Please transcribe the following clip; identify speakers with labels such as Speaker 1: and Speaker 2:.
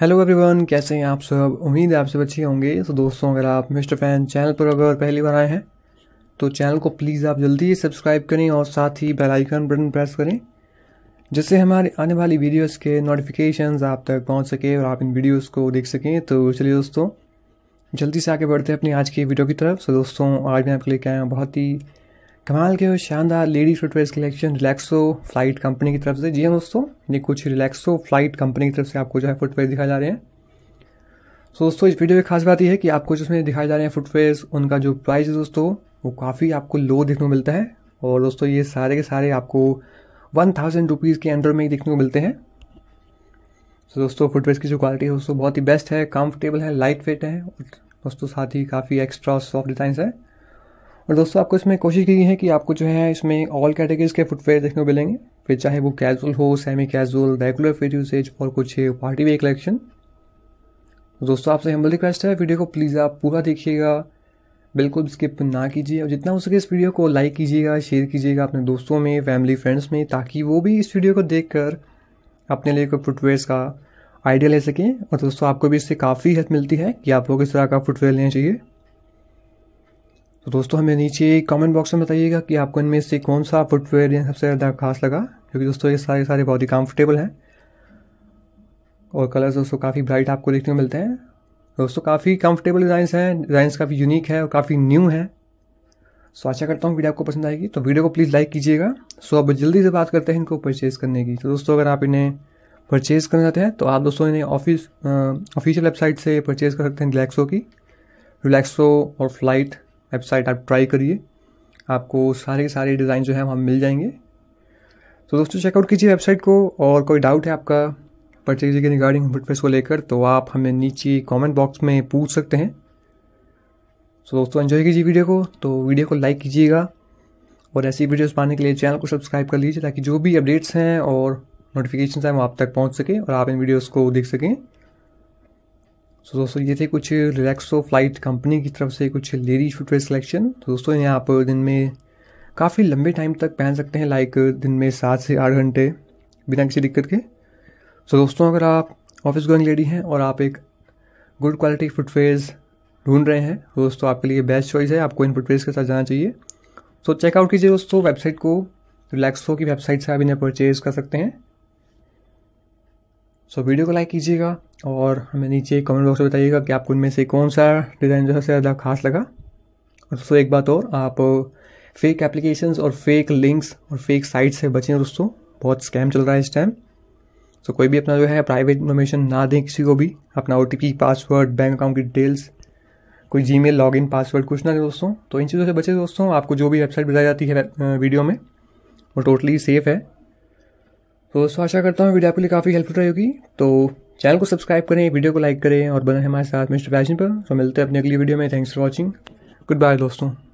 Speaker 1: hello everyone कैसे हैं आप सब उम्मीद है आप सब अच्छे होंगे तो दोस्तों अगर आप मिस्टर फैन चैनल पर अगर पहली बार आए हैं तो चैनल को प्लीज़ आप जल्दी सब्सक्राइब करें और साथ ही बेल आइकन बटन प्रेस करें जिससे हमारे आने वाली वीडियोस के नोटिफिकेशन आप तक पहुंच सके और आप इन वीडियोस को देख सकें तो चलिए दोस्तों जल्दी से आगे बढ़ते हैं अपनी आज की वीडियो की तरफ सो तो दोस्तों आज मैं आपके लिए क्या बहुत ही कमाल के शानदार ladies footwear collection Relaxo Flite company की तरफ से जी हाँ दोस्तों ये कुछ रिलैक्सो फ्लाइट कंपनी की तरफ से आपको जो है फुटवेयर दिखाए जा रहे हैं सो दोस्तों इस वीडियो की खास बात यह है कि आपको जिसमें दिखाए जा रहे हैं फुटवेयर उनका जो प्राइस है दोस्तों वो काफ़ी आपको लो देखने को मिलता है और दोस्तों ये सारे के सारे आपको वन थाउजेंड रुपीज़ के अंडर में ही देखने को मिलते हैं सो so, दोस्तों फुटवेयर की जो क्वालिटी है दोस्तों बहुत ही बेस्ट है कम्फर्टेबल है लाइट वेट है दोस्तों साथ ही काफ़ी एक्स्ट्रा सॉफ्ट डिजाइन है और दोस्तों आपको इसमें कोशिश की है कि आपको जो है इसमें ऑल कैटेगरीज के फुटवेयर देखने को मिलेंगे फिर चाहे वो कैजुअल हो सेमी कैजुअल रेगुलर फिर यूसेज और कुछ पार्टी वे कलेक्शन दोस्तों आपसे हम्बल रिक्वेस्ट है वीडियो को प्लीज़ आप पूरा देखिएगा बिल्कुल स्किप ना कीजिए और जितना हो सके इस वीडियो को लाइक कीजिएगा शेयर कीजिएगा अपने दोस्तों में फैमिली फ्रेंड्स में ताकि वो भी इस वीडियो को देख कर अपने लिए कोई फुटवेयर का आइडिया ले सकें और दोस्तों आपको भी इससे काफ़ी हेल्प मिलती है कि आप लोग इस तरह का फुटवेयर लेना चाहिए तो दोस्तों हमें नीचे कमेंट बॉक्स में बताइएगा कि आपको इनमें से कौन सा फुटवेयर या सबसे ज़्यादा खास लगा क्योंकि दोस्तों ये सारे सारे बहुत ही कम्फर्टेबल हैं और कलर्स दोस्तों काफ़ी ब्राइट आपको देखने को मिलते हैं दोस्तों काफ़ी कम्फर्टेबल डिज़ाइंस हैं डिज़ाइंस काफ़ी यूनिक है और काफ़ी न्यू है सो आशा करता हूँ वीडियो आपको पसंद आएगी तो वीडियो को प्लीज़ लाइक कीजिएगा सो अब जल्दी से बात करते हैं इनको परचेज़ करने की तो दोस्तों अगर आप इन्हें परचेज़ करना चाहते हैं तो आप दोस्तों इन्हें ऑफिस ऑफिशियल वेबसाइट से परचेज़ कर सकते हैं रिलैक्सो की रिलैक्सो और फ्लाइट वेबसाइट आप ट्राई करिए आपको सारे के सारे डिज़ाइन जो है वहाँ मिल जाएंगे तो दोस्तों चेकआउट कीजिए वेबसाइट को और कोई डाउट है आपका परचेजिंग के रिगार्डिंग हुडप्रेस को लेकर तो आप हमें नीचे कमेंट बॉक्स में पूछ सकते हैं तो दोस्तों एंजॉय कीजिए वीडियो को तो वीडियो को लाइक कीजिएगा और ऐसी वीडियोस पाने के लिए चैनल को सब्सक्राइब कर लीजिए ताकि जो भी अपडेट्स हैं और नोटिफिकेशन हैं वो आप तक पहुँच सके और आप इन वीडियोज़ को देख सकें सो दोस्तों ये थे कुछ रिलैक्सो फ्लाइट कंपनी की तरफ से कुछ लेडीज फुटवेयर सिलेक्शन तो दोस्तों यहाँ आप दिन में काफ़ी लंबे टाइम तक पहन सकते हैं लाइक दिन में सात से आठ घंटे बिना किसी दिक्कत के सो दोस्तों अगर आप ऑफिस गोइंग लेडी हैं और आप एक गुड क्वालिटी फुटवेयर्स ढूंढ रहे हैं तो दोस्तों आपके लिए बेस्ट चॉइस है आपको इन फुटवेयर्स के साथ जाना चाहिए सो चेकआउट कीजिए दोस्तों वेबसाइट को रिलैक्सो की वेबसाइट से आप इन्हें परचेज कर सकते हैं सो so, वीडियो को लाइक कीजिएगा और हमें नीचे कमेंट बॉक्स में बताइएगा कि आपको उनमें से कौन सा डिज़ाइन जो है सबसे ज़्यादा खास लगा और दोस्तों एक बात और आप फेक एप्लीकेशंस और फेक लिंक्स और फेक साइट से बचें दोस्तों बहुत स्कैम चल रहा है इस टाइम तो कोई भी अपना जो है प्राइवेट इन्फॉर्मेशन ना दें किसी को भी अपना ओ पासवर्ड बैंक अकाउंट की डिटेल्स कोई जी मेल पासवर्ड कुछ ना दें दोस्तों तो इन चीज़ों से बचें दोस्तों आपको जो भी वेबसाइट बताई जाती है वीडियो में वो टोटली सेफ है तो दोस्तों आशा करता हूँ वीडियो आपके लिए काफ़ी हेल्पफुल रहेगी तो चैनल को सब्सक्राइब करें वीडियो को लाइक करें और बने हमारे साथ मिस्टर पैशन पर तो मिलते हैं अपने अगली वीडियो में thanks for watching goodbye दोस्तों